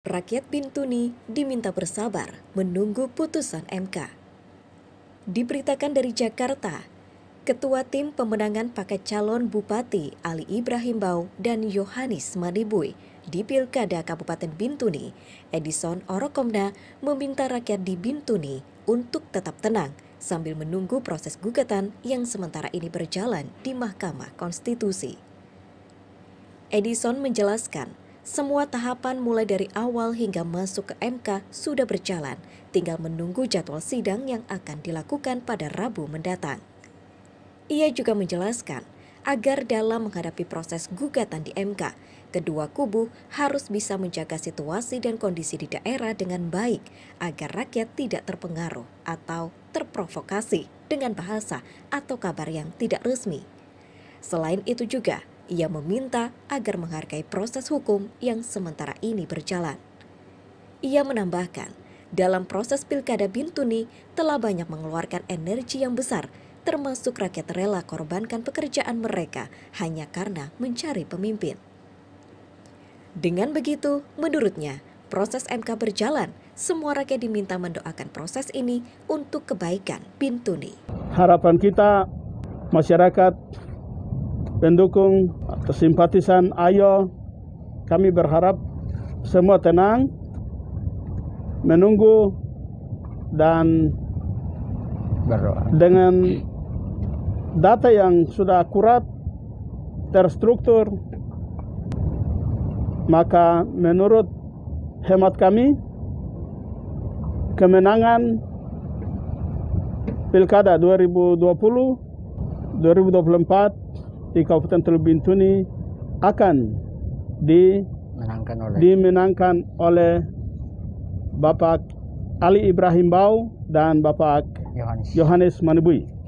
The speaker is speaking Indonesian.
Rakyat Bintuni diminta bersabar menunggu putusan MK. Diberitakan dari Jakarta, Ketua Tim Pemenangan Paket Calon Bupati Ali Ibrahim Bau dan Yohanis Madibui di Pilkada Kabupaten Bintuni, Edison Orokomda meminta rakyat di Bintuni untuk tetap tenang sambil menunggu proses gugatan yang sementara ini berjalan di Mahkamah Konstitusi. Edison menjelaskan semua tahapan mulai dari awal hingga masuk ke MK sudah berjalan, tinggal menunggu jadwal sidang yang akan dilakukan pada Rabu mendatang. Ia juga menjelaskan, agar dalam menghadapi proses gugatan di MK, kedua kubu harus bisa menjaga situasi dan kondisi di daerah dengan baik agar rakyat tidak terpengaruh atau terprovokasi dengan bahasa atau kabar yang tidak resmi. Selain itu juga, ia meminta agar menghargai proses hukum yang sementara ini berjalan. Ia menambahkan, dalam proses pilkada Bintuni telah banyak mengeluarkan energi yang besar, termasuk rakyat rela korbankan pekerjaan mereka hanya karena mencari pemimpin. Dengan begitu, menurutnya, proses MK berjalan, semua rakyat diminta mendoakan proses ini untuk kebaikan Bintuni. Harapan kita, masyarakat, pendukung, Simpatisan Ayo, kami berharap semua tenang, menunggu dan Dengan data yang sudah akurat, terstruktur, maka menurut hemat kami, kemenangan Pilkada 2020 2024 di Kabupaten Teluk Bintuni akan dimenangkan oleh, dimenangkan oleh Bapak Ali Ibrahim Bau dan Bapak Yohanes, Yohanes Manubui.